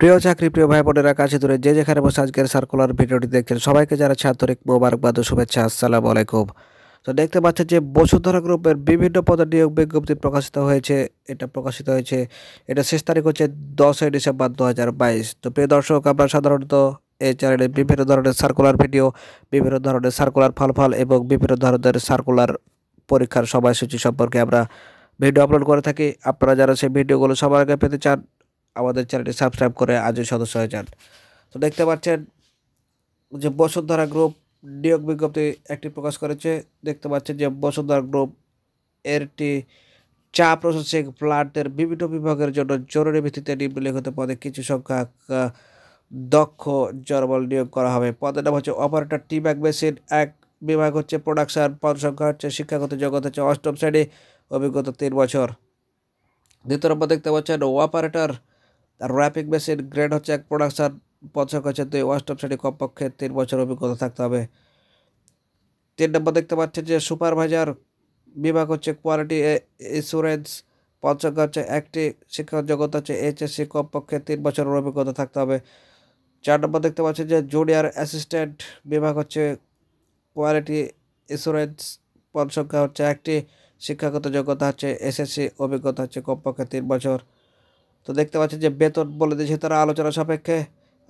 প্রিয় চাকরি প্রিয় ভাই বোনেরা কাছে ধরে যে যেখানে বসে আজকের সার্কুলার ভিডিওটি দেখছেন সবাইকে যারা ছাত্রিক মোবারকবাদ শুভেচ্ছা আসসালামু আলাইকুম তো দেখতে পাচ্ছেন যে বসুন্ধরা গ্রুপের বিভিন্ন পদে নিয়োগ বিজ্ঞপ্তি প্রকাশিত হয়েছে এটা প্রকাশিত হয়েছে এটা শেষ তারিখ হচ্ছে দশই ডিসেম্বর দু তো প্রিয় দর্শক আমরা সাধারণত এই চ্যানেলে বিভিন্ন ধরনের সার্কুলার ভিডিও বিভিন্ন ধরনের সার্কুলার ফলফল এবং বিভিন্ন ধরনের সার্কুলার পরীক্ষার সময়সূচি সম্পর্কে আমরা ভিডিও আপলোড করে থাকি আপনারা যারা সেই ভিডিওগুলো সবার আগে পেতে চান আমাদের চ্যানেলটি সাবস্ক্রাইব করে আজও সদস্য হয়ে যান তো দেখতে পাচ্ছেন যে বসুন্ধরা গ্রুপ নিয়োগ বিজ্ঞপ্তি একটি প্রকাশ করেছে দেখতে পাচ্ছেন যে বসুন্ধরা গ্রুপ এরটি চা প্রসেসিং প্লান্টের বিভিন্ন বিভাগের জন্য জরুরি ভিত্তিতে নিম্নলিখিত পদে কিছু সংখ্যক দক্ষ জনবল নিয়োগ করা হবে পদের নাম হচ্ছে অপারেটর টি ব্যাগ মেশিন এক বিভাগ হচ্ছে প্রোডাকশন পদ সংখ্যা হচ্ছে শিক্ষাগত জগৎ হচ্ছে অষ্টম শ্রেণী অভিজ্ঞতা তিন বছর দ্বিতীয় নম্বর দেখতে পাচ্ছেন অপারেটর র্যাপিং মেশিন গ্রেড হচ্ছে এক প্রোডাকশন পছক হচ্ছে দুই ওয়াস্ট অফসাইডে কমপক্ষে তিন বছর অভিজ্ঞতা থাকতে হবে তিন নম্বর দেখতে পাচ্ছেন যে সুপারভাইজার বিভাগ হচ্ছে কোয়ালিটি ইন্স্যুরেন্স পঞ্চক হচ্ছে একটি শিক্ষক যোগ্যতা হচ্ছে এইচএসসি কমপক্ষে তিন বছরের অভিজ্ঞতা থাকতে হবে চার নম্বর দেখতে পাচ্ছেন যে জুনিয়র অ্যাসিস্ট্যান্ট বিভাগ হচ্ছে কোয়ালিটি ইন্স্যুরেন্স পঞ্চক সংখ্যা হচ্ছে একটি শিক্ষাগত যোগ্যতা হচ্ছে এসএসসি অভিজ্ঞতা হচ্ছে কমপক্ষে তিন বছর তো দেখতে পাচ্ছেন যে বেতন বলে দিয়েছে তারা আলোচনা সাপেক্ষে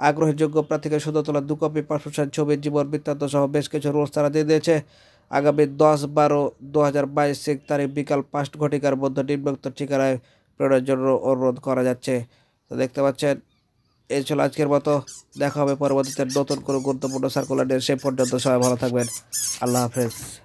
আগ্রহের যোগ্য প্রার্থীকে শুধু তোলা দু কপি পাসপোর্ট ছবির জীবন বৃত্তান্ত সহ বেশ কিছু রুলস তারা দিয়ে দিয়েছে আগামী দশ বারো দু হাজার বাইশ তারিখ বিকাল পাঁচ ঘটিকার মধ্যে নিম্নোক্ত ঠিকানায় প্রেরণের জন্য অনুরোধ করা যাচ্ছে তো দেখতে পাচ্ছেন এই ছিল আজকের মতো দেখা হবে পরবর্তীতে নতুন কোনো গুরুত্বপূর্ণ সার্কুলার নিয়ে সে পর্যন্ত সবাই ভালো থাকবেন আল্লাহ হাফেজ